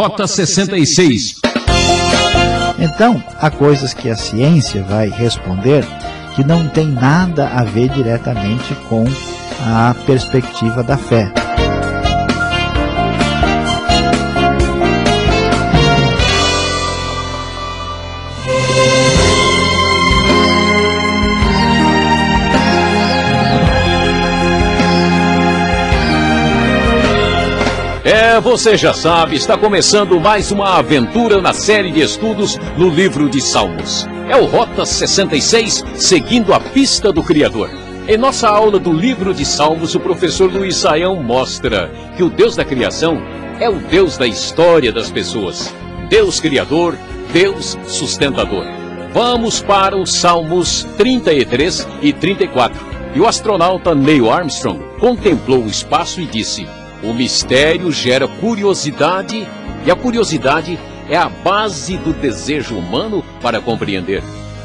Rota 66. Então, há coisas que a ciência vai responder que não tem nada a ver diretamente com a perspectiva da fé. você já sabe, está começando mais uma aventura na série de estudos no livro de Salmos. É o Rota 66, seguindo a pista do Criador. Em nossa aula do livro de Salmos, o professor Luiz Saião mostra que o Deus da criação é o Deus da história das pessoas. Deus criador, Deus sustentador. Vamos para os Salmos 33 e 34. E o astronauta Neil Armstrong contemplou o espaço e disse: o mistério gera curiosidade e a curiosidade é a base do desejo humano para compreender.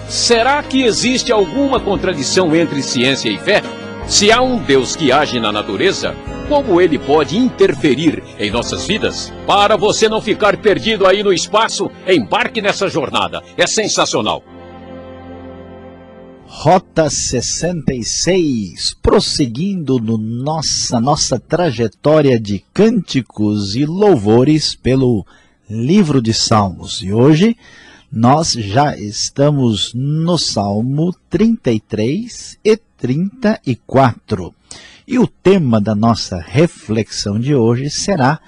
Será que existe alguma contradição entre ciência e fé? Se há um Deus que age na natureza, como ele pode interferir em nossas vidas? Para você não ficar perdido aí no espaço, embarque nessa jornada. É sensacional. Rota 66, prosseguindo no nossa nossa trajetória de cânticos e louvores pelo livro de Salmos. E hoje nós já estamos no Salmo 33 e 34. E o tema da nossa reflexão de hoje será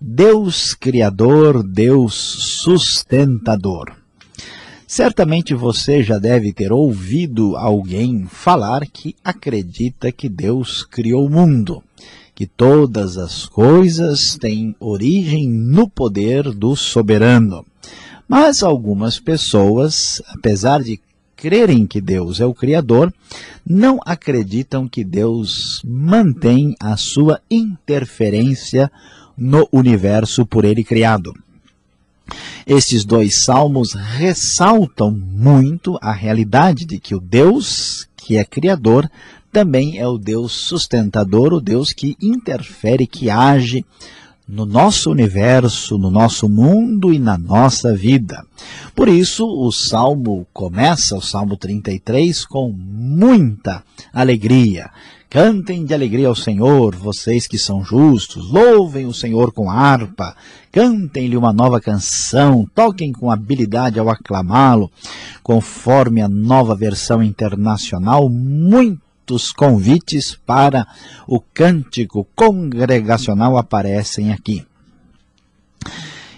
Deus Criador, Deus Sustentador. Certamente você já deve ter ouvido alguém falar que acredita que Deus criou o mundo, que todas as coisas têm origem no poder do soberano. Mas algumas pessoas, apesar de crerem que Deus é o Criador, não acreditam que Deus mantém a sua interferência no universo por ele criado. Estes dois salmos ressaltam muito a realidade de que o Deus, que é Criador, também é o Deus sustentador, o Deus que interfere, que age no nosso universo, no nosso mundo e na nossa vida. Por isso, o Salmo começa, o Salmo 33, com muita alegria. Cantem de alegria ao Senhor, vocês que são justos, louvem o Senhor com harpa, cantem-lhe uma nova canção, toquem com habilidade ao aclamá-lo. Conforme a nova versão internacional, muitos convites para o cântico congregacional aparecem aqui.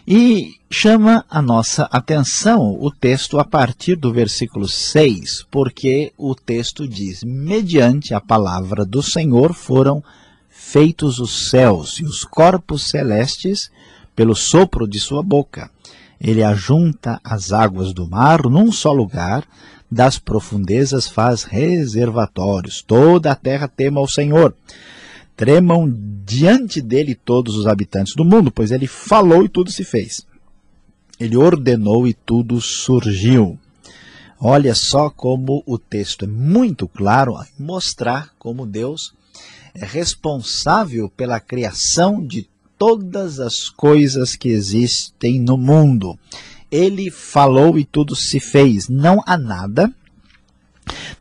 E chama a nossa atenção o texto a partir do versículo 6, porque o texto diz: Mediante a palavra do Senhor foram feitos os céus e os corpos celestes pelo sopro de sua boca. Ele ajunta as águas do mar num só lugar, das profundezas faz reservatórios. Toda a terra tema ao Senhor. Tremam diante dele todos os habitantes do mundo, pois ele falou e tudo se fez. Ele ordenou e tudo surgiu. Olha só como o texto é muito claro a mostrar como Deus é responsável pela criação de todas as coisas que existem no mundo. Ele falou e tudo se fez. Não há nada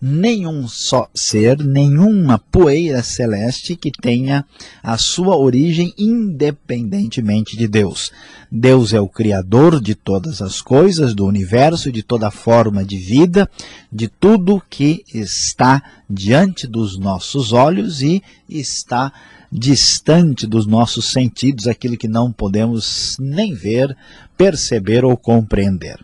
nenhum só ser, nenhuma poeira celeste que tenha a sua origem independentemente de Deus. Deus é o Criador de todas as coisas, do universo, de toda forma de vida, de tudo que está diante dos nossos olhos e está distante dos nossos sentidos, aquilo que não podemos nem ver, perceber ou compreender.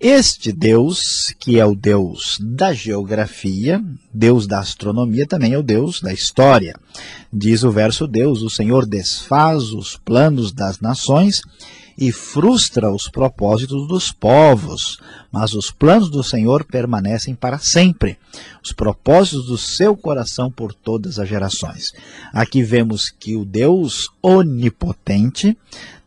Este Deus, que é o Deus da geografia, Deus da astronomia, também é o Deus da história. Diz o verso Deus, o Senhor desfaz os planos das nações e frustra os propósitos dos povos, mas os planos do Senhor permanecem para sempre, os propósitos do seu coração por todas as gerações. Aqui vemos que o Deus onipotente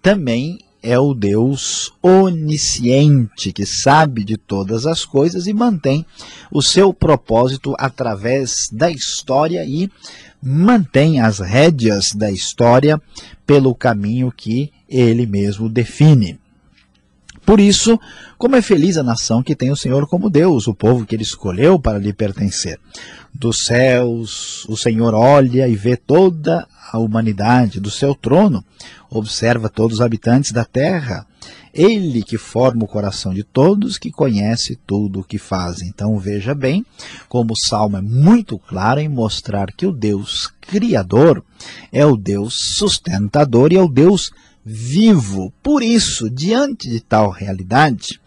também é o Deus onisciente, que sabe de todas as coisas e mantém o seu propósito através da história e mantém as rédeas da história pelo caminho que ele mesmo define. Por isso, como é feliz a nação que tem o Senhor como Deus, o povo que ele escolheu para lhe pertencer dos céus, o Senhor olha e vê toda a humanidade do seu trono, observa todos os habitantes da terra. Ele que forma o coração de todos, que conhece tudo o que fazem. Então veja bem como o Salmo é muito claro em mostrar que o Deus Criador é o Deus sustentador e é o Deus vivo. Por isso, diante de tal realidade,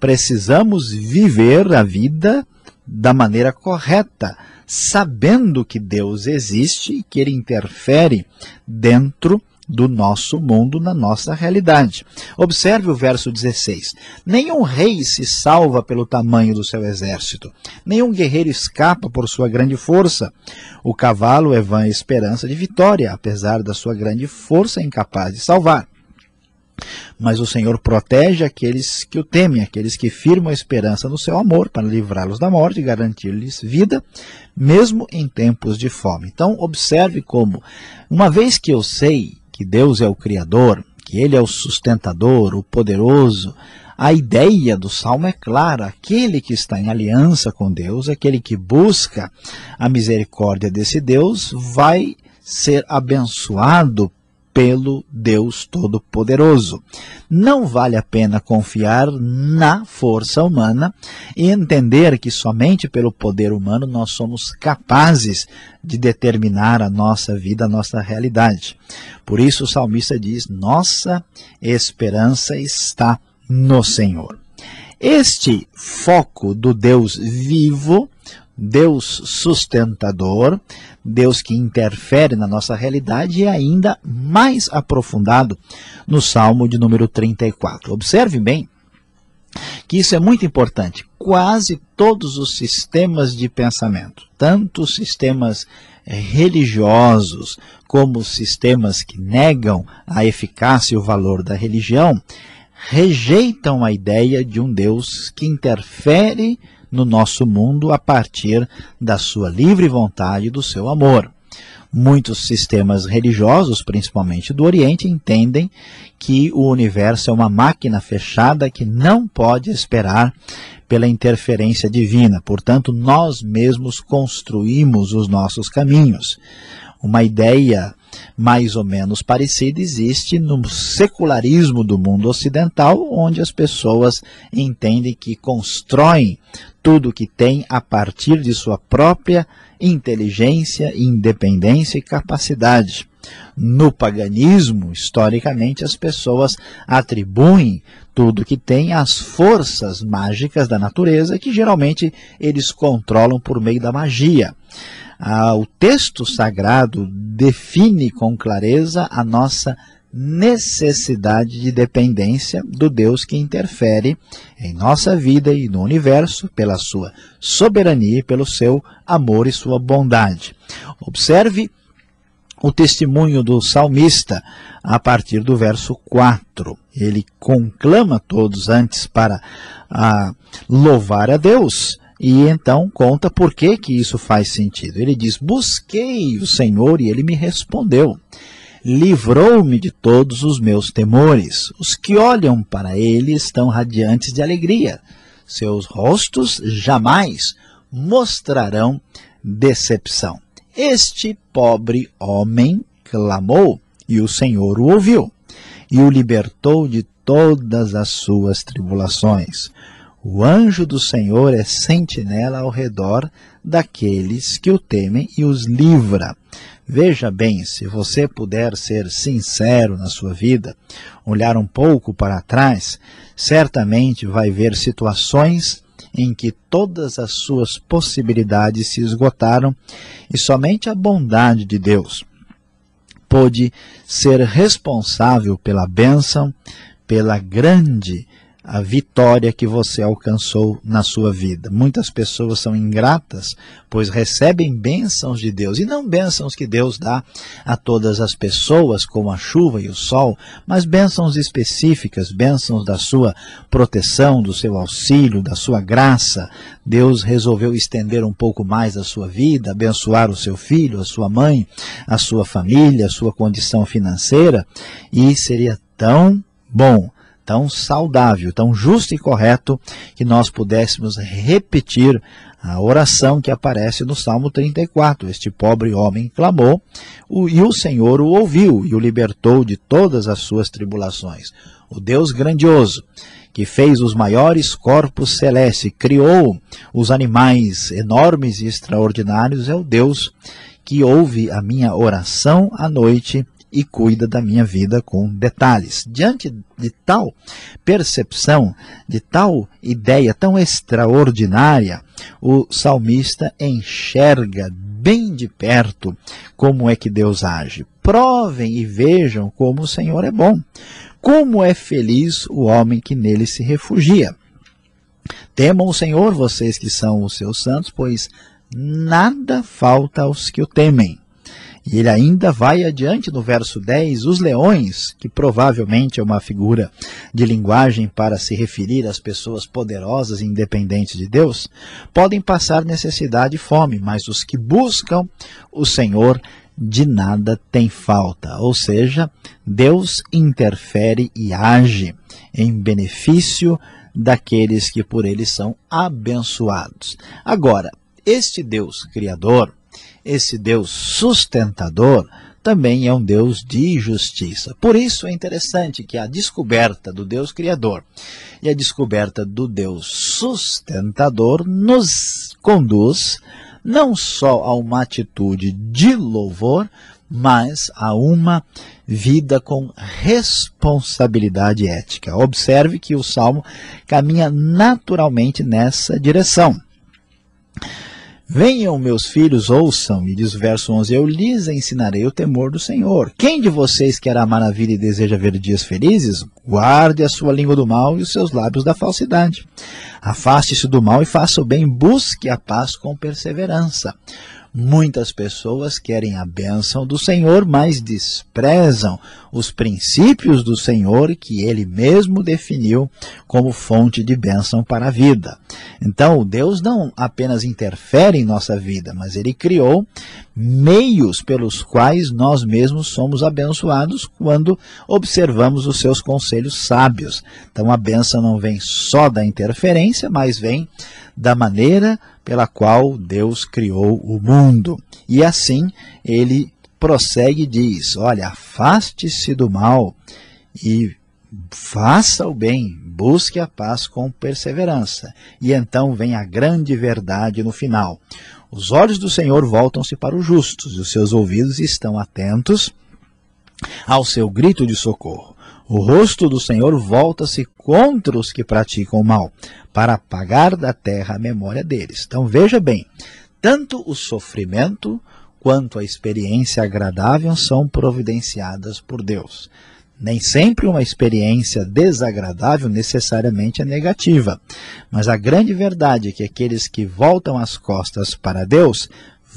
precisamos viver a vida da maneira correta, sabendo que Deus existe e que ele interfere dentro do nosso mundo, na nossa realidade. Observe o verso 16. Nenhum rei se salva pelo tamanho do seu exército, nenhum guerreiro escapa por sua grande força. O cavalo é vã esperança de vitória, apesar da sua grande força, é incapaz de salvar. Mas o Senhor protege aqueles que o temem, aqueles que firmam a esperança no seu amor para livrá-los da morte e garantir-lhes vida, mesmo em tempos de fome. Então, observe como, uma vez que eu sei que Deus é o Criador, que Ele é o sustentador, o poderoso, a ideia do salmo é clara: aquele que está em aliança com Deus, aquele que busca a misericórdia desse Deus, vai ser abençoado pelo Deus Todo-Poderoso. Não vale a pena confiar na força humana e entender que somente pelo poder humano nós somos capazes de determinar a nossa vida, a nossa realidade. Por isso o salmista diz: Nossa esperança está no Senhor. Este foco do Deus vivo Deus sustentador, Deus que interfere na nossa realidade e ainda mais aprofundado no Salmo de número 34. Observe bem que isso é muito importante. Quase todos os sistemas de pensamento, tanto os sistemas religiosos como os sistemas que negam a eficácia e o valor da religião, rejeitam a ideia de um Deus que interfere no nosso mundo a partir da sua livre vontade e do seu amor. Muitos sistemas religiosos, principalmente do Oriente, entendem que o universo é uma máquina fechada que não pode esperar pela interferência divina. Portanto, nós mesmos construímos os nossos caminhos. Uma ideia mais ou menos parecida existe no secularismo do mundo ocidental, onde as pessoas entendem que constroem tudo o que tem a partir de sua própria inteligência, independência e capacidade. No paganismo, historicamente, as pessoas atribuem tudo que tem as forças mágicas da natureza, que geralmente eles controlam por meio da magia. Ah, o texto sagrado define com clareza a nossa necessidade de dependência do Deus que interfere em nossa vida e no universo pela sua soberania e pelo seu amor e sua bondade. Observe o testemunho do salmista a partir do verso 4. Ele conclama todos antes para a, louvar a Deus. E então conta por que, que isso faz sentido. Ele diz: Busquei o Senhor e ele me respondeu. Livrou-me de todos os meus temores. Os que olham para ele estão radiantes de alegria. Seus rostos jamais mostrarão decepção. Este pobre homem clamou, e o Senhor o ouviu, e o libertou de todas as suas tribulações. O anjo do Senhor é sentinela ao redor daqueles que o temem e os livra. Veja bem, se você puder ser sincero na sua vida, olhar um pouco para trás, certamente vai ver situações em que todas as suas possibilidades se esgotaram e somente a bondade de Deus pôde ser responsável pela bênção, pela grande a vitória que você alcançou na sua vida. Muitas pessoas são ingratas, pois recebem bênçãos de Deus, e não bênçãos que Deus dá a todas as pessoas, como a chuva e o sol, mas bênçãos específicas, bênçãos da sua proteção, do seu auxílio, da sua graça. Deus resolveu estender um pouco mais a sua vida, abençoar o seu filho, a sua mãe, a sua família, a sua condição financeira, e seria tão bom tão saudável, tão justo e correto que nós pudéssemos repetir a oração que aparece no Salmo 34. Este pobre homem clamou e o Senhor o ouviu e o libertou de todas as suas tribulações. O Deus grandioso, que fez os maiores corpos celestes, criou os animais enormes e extraordinários, é o Deus que ouve a minha oração à noite e cuida da minha vida com detalhes. Diante de tal percepção, de tal ideia tão extraordinária, o salmista enxerga bem de perto como é que Deus age. Provem e vejam como o Senhor é bom, como é feliz o homem que nele se refugia. Temam o Senhor, vocês que são os seus santos, pois nada falta aos que o temem. E ele ainda vai adiante no verso 10, os leões, que provavelmente é uma figura de linguagem para se referir às pessoas poderosas e independentes de Deus, podem passar necessidade e fome, mas os que buscam o Senhor de nada tem falta. Ou seja, Deus interfere e age em benefício daqueles que por ele são abençoados. Agora, este Deus Criador, esse Deus sustentador também é um Deus de justiça. Por isso é interessante que a descoberta do Deus Criador e a descoberta do Deus sustentador nos conduz não só a uma atitude de louvor, mas a uma vida com responsabilidade ética. Observe que o Salmo caminha naturalmente nessa direção. Venham, meus filhos, ouçam. E diz o verso 11: Eu lhes ensinarei o temor do Senhor. Quem de vocês quer a maravilha e deseja ver dias felizes? Guarde a sua língua do mal e os seus lábios da falsidade. Afaste-se do mal e faça o bem. Busque a paz com perseverança. Muitas pessoas querem a bênção do Senhor, mas desprezam os princípios do Senhor que ele mesmo definiu como fonte de bênção para a vida. Então, Deus não apenas interfere em nossa vida, mas ele criou meios pelos quais nós mesmos somos abençoados quando observamos os seus conselhos sábios. Então, a bênção não vem só da interferência, mas vem da maneira pela qual Deus criou o mundo. E assim ele prossegue e diz, olha, afaste-se do mal e faça o bem, busque a paz com perseverança. E então vem a grande verdade no final. Os olhos do Senhor voltam-se para os justos, e os seus ouvidos estão atentos ao seu grito de socorro. O rosto do Senhor volta-se contra os que praticam o mal, para apagar da terra a memória deles. Então veja bem, tanto o sofrimento quanto a experiência agradável são providenciadas por Deus. Nem sempre uma experiência desagradável necessariamente é negativa, mas a grande verdade é que aqueles que voltam as costas para Deus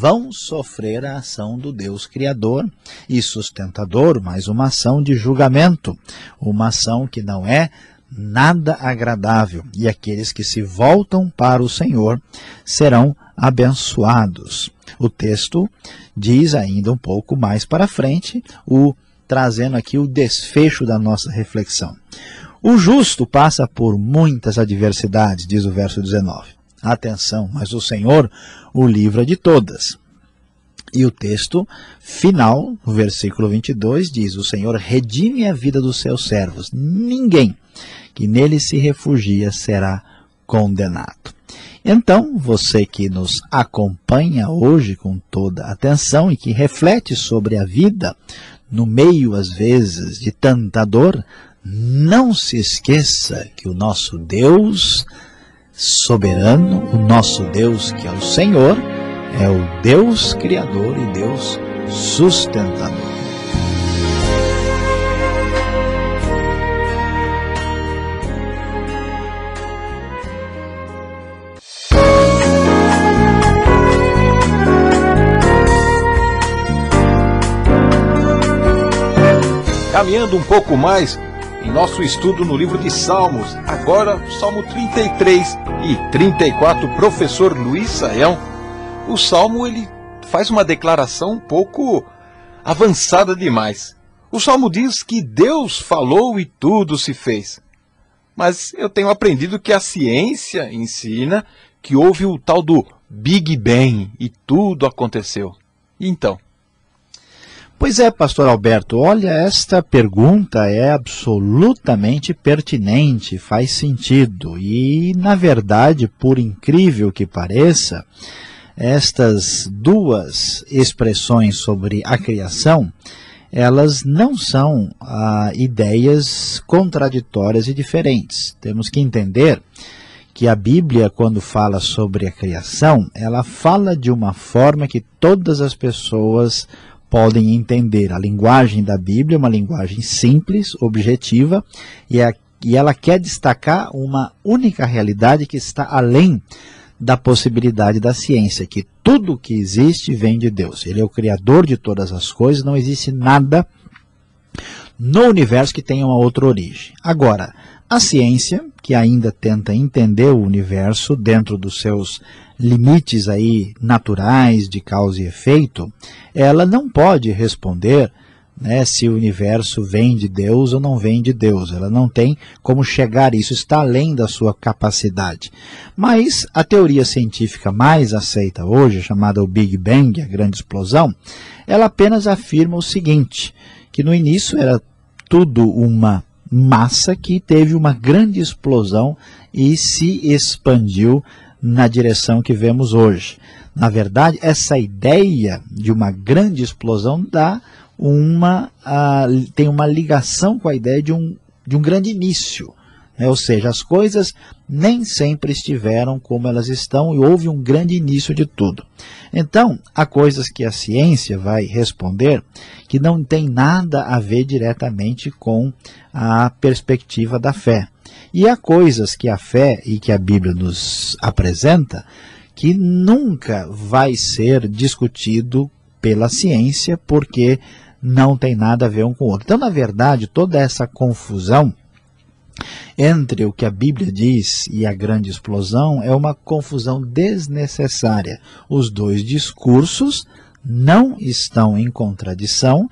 vão sofrer a ação do Deus Criador e sustentador, mas uma ação de julgamento, uma ação que não é nada agradável, e aqueles que se voltam para o Senhor serão abençoados. O texto diz ainda um pouco mais para frente, o trazendo aqui o desfecho da nossa reflexão. O justo passa por muitas adversidades, diz o verso 19 atenção, mas o Senhor o livra de todas. E o texto final, o versículo 22, diz: O Senhor redime a vida dos seus servos. Ninguém que nele se refugia será condenado. Então, você que nos acompanha hoje com toda atenção e que reflete sobre a vida no meio, às vezes, de tanta dor, não se esqueça que o nosso Deus soberano, o nosso Deus que é o Senhor, é o Deus criador e Deus sustentador. Caminhando um pouco mais em nosso estudo no livro de Salmos, agora Salmo 33 e 34, professor Luiz Saião. O Salmo ele faz uma declaração um pouco avançada demais. O Salmo diz que Deus falou e tudo se fez. Mas eu tenho aprendido que a ciência ensina que houve o tal do Big Bang e tudo aconteceu. Então, Pois é, pastor Alberto, olha, esta pergunta é absolutamente pertinente, faz sentido. E, na verdade, por incrível que pareça, estas duas expressões sobre a criação, elas não são ah, ideias contraditórias e diferentes. Temos que entender que a Bíblia, quando fala sobre a criação, ela fala de uma forma que todas as pessoas podem entender. A linguagem da Bíblia é uma linguagem simples, objetiva, e, é, e ela quer destacar uma única realidade que está além da possibilidade da ciência, que tudo que existe vem de Deus. Ele é o criador de todas as coisas, não existe nada no universo que tenha uma outra origem. Agora, a ciência, que ainda tenta entender o universo dentro dos seus limites aí naturais de causa e efeito, ela não pode responder né, se o universo vem de Deus ou não vem de Deus. Ela não tem como chegar a isso, está além da sua capacidade. Mas a teoria científica mais aceita hoje, chamada o Big Bang, a grande explosão, ela apenas afirma o seguinte, que no início era tudo uma massa que teve uma grande explosão e se expandiu na direção que vemos hoje. Na verdade, essa ideia de uma grande explosão dá uma, uh, tem uma ligação com a ideia de um, de um grande início. Né? ou seja, as coisas nem sempre estiveram como elas estão e houve um grande início de tudo. Então, há coisas que a ciência vai responder que não tem nada a ver diretamente com a perspectiva da fé. E há coisas que a fé e que a Bíblia nos apresenta que nunca vai ser discutido pela ciência, porque não tem nada a ver um com o outro. Então, na verdade, toda essa confusão entre o que a Bíblia diz e a grande explosão é uma confusão desnecessária. Os dois discursos não estão em contradição,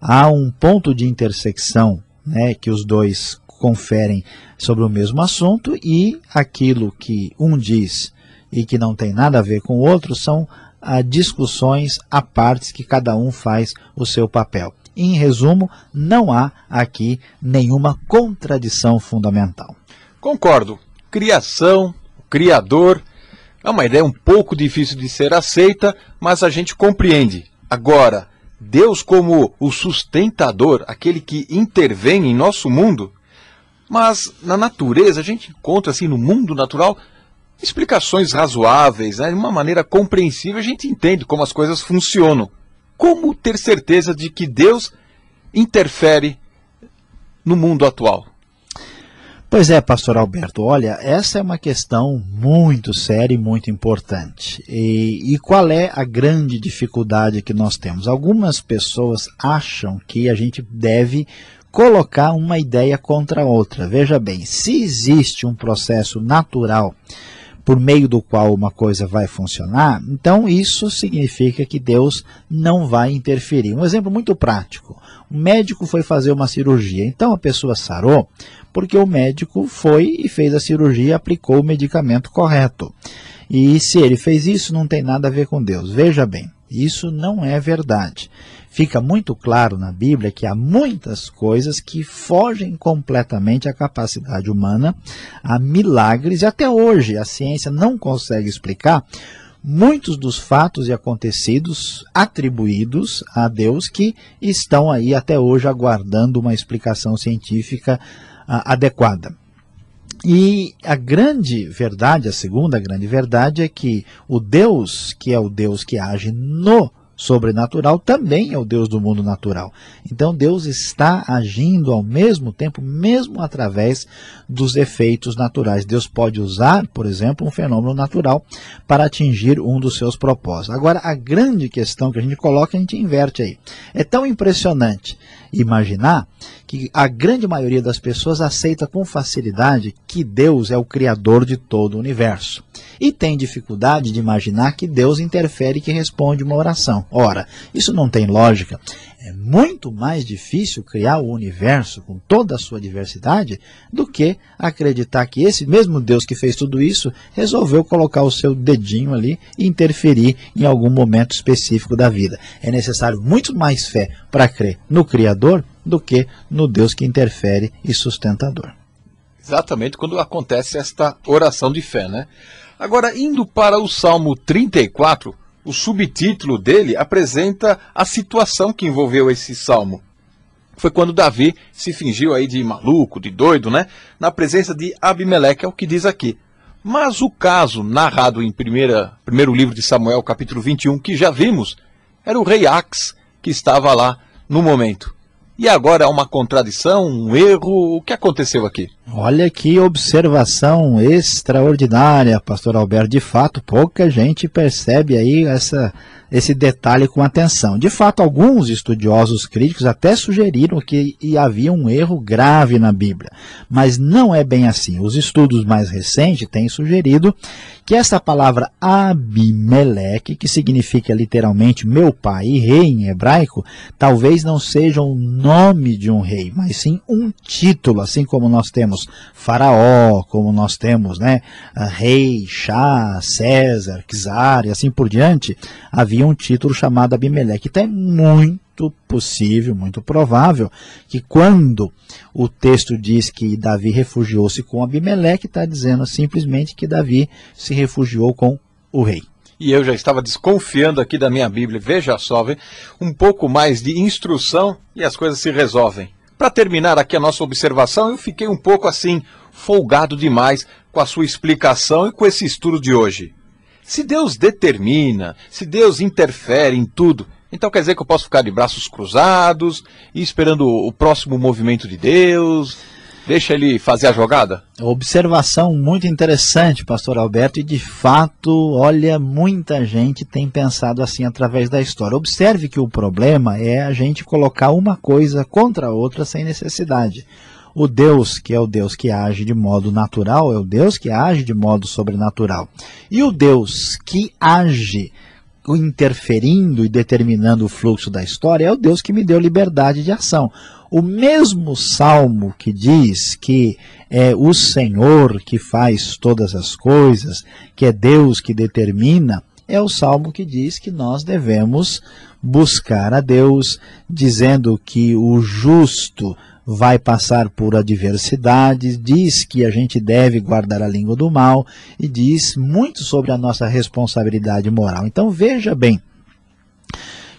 há um ponto de intersecção né, que os dois conferem sobre o mesmo assunto e aquilo que um diz e que não tem nada a ver com o outro são ah, discussões à parte que cada um faz o seu papel. Em resumo, não há aqui nenhuma contradição fundamental. Concordo. Criação, criador, é uma ideia um pouco difícil de ser aceita, mas a gente compreende. Agora, Deus como o sustentador, aquele que intervém em nosso mundo, mas na natureza a gente encontra assim no mundo natural explicações razoáveis, né? de uma maneira compreensível a gente entende como as coisas funcionam. Como ter certeza de que Deus interfere no mundo atual? Pois é, pastor Alberto, olha, essa é uma questão muito séria e muito importante. E, e, qual é a grande dificuldade que nós temos? Algumas pessoas acham que a gente deve colocar uma ideia contra outra. Veja bem, se existe um processo natural por meio do qual uma coisa vai funcionar, então isso significa que Deus não vai interferir. Um exemplo muito prático: um médico foi fazer uma cirurgia, então a pessoa sarou porque o médico foi e fez a cirurgia, aplicou o medicamento correto. E se ele fez isso, não tem nada a ver com Deus. Veja bem, isso não é verdade fica muito claro na Bíblia que há muitas coisas que fogem completamente à capacidade humana, há milagres, e até hoje a ciência não consegue explicar muitos dos fatos e acontecidos atribuídos a Deus que estão aí até hoje aguardando uma explicação científica ah, adequada. E a grande verdade, a segunda grande verdade, é que o Deus, que é o Deus que age no sobrenatural também é o Deus do mundo natural. Então Deus está agindo ao mesmo tempo, mesmo através dos efeitos naturais. Deus pode usar, por exemplo, um fenômeno natural para atingir um dos seus propósitos. Agora, a grande questão que a gente coloca, a gente inverte aí. É tão impressionante imaginar que a grande maioria das pessoas aceita com facilidade que Deus é o criador de todo o universo. E tem dificuldade de imaginar que Deus interfere e que responde uma oração. Ora, isso não tem lógica. É muito mais difícil criar o universo com toda a sua diversidade do que acreditar que esse mesmo Deus que fez tudo isso resolveu colocar o seu dedinho ali e interferir em algum momento específico da vida. É necessário muito mais fé para crer no Criador do que no Deus que interfere e sustentador. Exatamente quando acontece esta oração de fé, né? Agora, indo para o Salmo 34, o subtítulo dele apresenta a situação que envolveu esse salmo. Foi quando Davi se fingiu aí de maluco, de doido, né? Na presença de Abimeleque, é o que diz aqui. Mas o caso narrado em primeira, primeiro livro de Samuel, capítulo 21, que já vimos, era o rei Ax que estava lá no momento. E agora há uma contradição, um erro, o que aconteceu aqui? Olha que observação extraordinária, pastor Alberto. De fato, pouca gente percebe aí essa, esse detalhe com atenção. De fato, alguns estudiosos críticos até sugeriram que havia um erro grave na Bíblia, mas não é bem assim. Os estudos mais recentes têm sugerido que essa palavra Abimeleque, que significa literalmente meu pai e rei em hebraico, talvez não seja o nome de um rei, mas sim um título, assim como nós temos temos Faraó, como nós temos né, ah, Rei, Chá, César, Czar e assim por diante, havia um título chamado Abimeleque. Então é muito muito possível, muito provável, que quando o texto diz que Davi refugiou-se com Abimeleque, está dizendo simplesmente que Davi se refugiou com o rei. E eu já estava desconfiando aqui da minha Bíblia. Veja só, vem um pouco mais de instrução e as coisas se resolvem. Para terminar aqui a nossa observação, eu fiquei um pouco assim, folgado demais com a sua explicação e com esse estudo de hoje. Se Deus determina, se Deus interfere em tudo, então quer dizer que eu posso ficar de braços cruzados e esperando o próximo movimento de Deus, deixa ele fazer a jogada? Observação muito interessante, pastor Alberto, e de fato, olha, muita gente tem pensado assim através da história. Observe que o problema é a gente colocar uma coisa contra a outra sem necessidade. O Deus, que é o Deus que age de modo natural, é o Deus que age de modo sobrenatural. E o Deus que age interferindo e determinando o fluxo da história é o Deus que me deu liberdade de ação. O mesmo salmo que diz que é o Senhor que faz todas as coisas, que é Deus que determina, é o salmo que diz que nós devemos buscar a Deus, dizendo que o justo vai passar por adversidades, diz que a gente deve guardar a língua do mal e diz muito sobre a nossa responsabilidade moral. Então veja bem,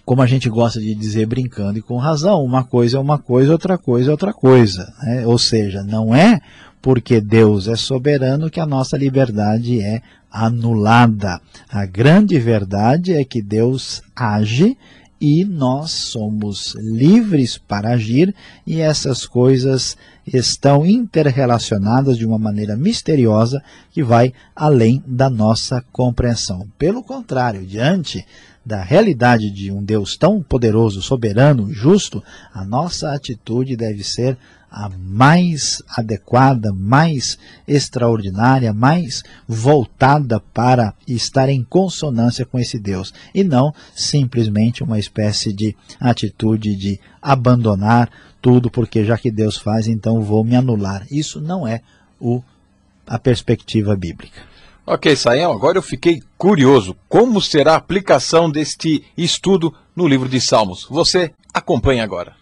como a gente gosta de dizer brincando e com razão, uma coisa é uma coisa, outra coisa é outra coisa. Né? Ou seja, não é porque Deus é soberano que a nossa liberdade é anulada. A grande verdade é que Deus age e nós somos livres para agir e essas coisas estão interrelacionadas de uma maneira misteriosa que vai além da nossa compreensão. Pelo contrário, diante da realidade de um Deus tão poderoso, soberano, justo, a nossa atitude deve ser a mais adequada, mais extraordinária, mais voltada para estar em consonância com esse Deus, e não simplesmente uma espécie de atitude de abandonar tudo, porque já que Deus faz, então vou me anular. Isso não é o, a perspectiva bíblica. Ok, Sayão, agora eu fiquei curioso. Como será a aplicação deste estudo no livro de Salmos? Você acompanha agora.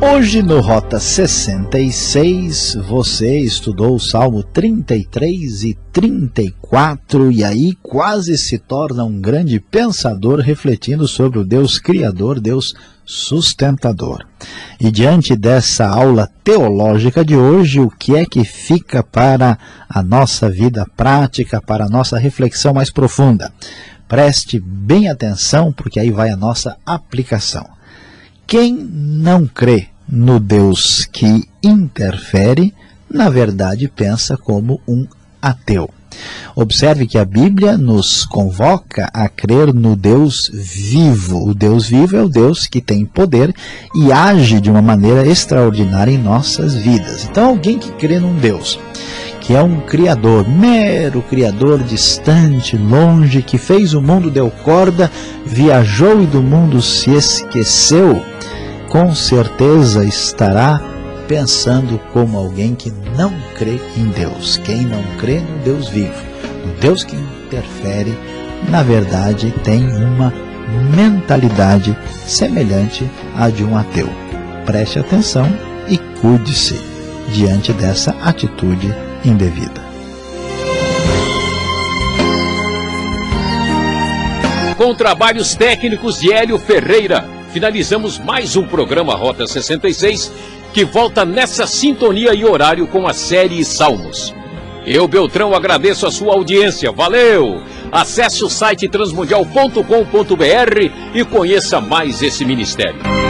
Hoje no Rota 66, você estudou o Salmo 33 e 34 e aí quase se torna um grande pensador refletindo sobre o Deus Criador, Deus Sustentador. E diante dessa aula teológica de hoje, o que é que fica para a nossa vida prática, para a nossa reflexão mais profunda? Preste bem atenção, porque aí vai a nossa aplicação. Quem não crê no Deus que interfere, na verdade pensa como um ateu. Observe que a Bíblia nos convoca a crer no Deus vivo. O Deus vivo é o Deus que tem poder e age de uma maneira extraordinária em nossas vidas. Então, alguém que crê num Deus que é um criador, mero criador distante, longe, que fez o mundo, deu corda, viajou e do mundo se esqueceu com certeza estará pensando como alguém que não crê em Deus. Quem não crê no Deus vivo, no Deus que interfere, na verdade tem uma mentalidade semelhante à de um ateu. Preste atenção e cuide-se diante dessa atitude indevida. Com trabalhos técnicos de Hélio Ferreira finalizamos mais um programa Rota 66, que volta nessa sintonia e horário com a série Salmos. Eu, Beltrão, agradeço a sua audiência. Valeu! Acesse o site transmundial.com.br e conheça mais esse ministério.